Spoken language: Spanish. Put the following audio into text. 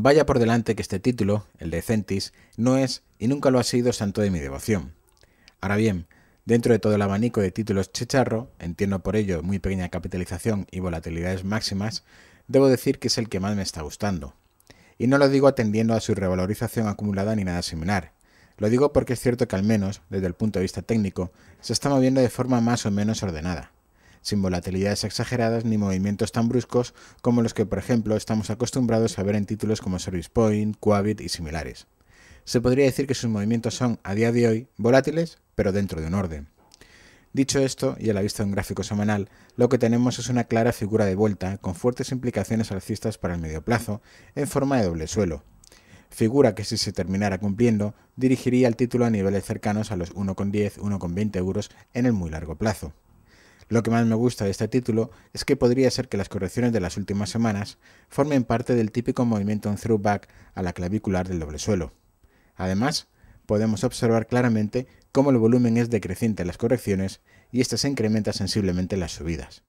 Vaya por delante que este título, el de Centis, no es y nunca lo ha sido santo de mi devoción. Ahora bien, dentro de todo el abanico de títulos chicharro, entiendo por ello muy pequeña capitalización y volatilidades máximas, debo decir que es el que más me está gustando. Y no lo digo atendiendo a su revalorización acumulada ni nada similar. Lo digo porque es cierto que al menos, desde el punto de vista técnico, se está moviendo de forma más o menos ordenada sin volatilidades exageradas ni movimientos tan bruscos como los que, por ejemplo, estamos acostumbrados a ver en títulos como Service Point, Quabit y similares. Se podría decir que sus movimientos son, a día de hoy, volátiles, pero dentro de un orden. Dicho esto, y a la vista de un gráfico semanal, lo que tenemos es una clara figura de vuelta con fuertes implicaciones alcistas para el medio plazo, en forma de doble suelo. Figura que si se terminara cumpliendo, dirigiría el título a niveles cercanos a los 1,10, 1,20 euros en el muy largo plazo. Lo que más me gusta de este título es que podría ser que las correcciones de las últimas semanas formen parte del típico movimiento en throwback a la clavicular del doble suelo. Además, podemos observar claramente cómo el volumen es decreciente en las correcciones y ésta se incrementa sensiblemente en las subidas.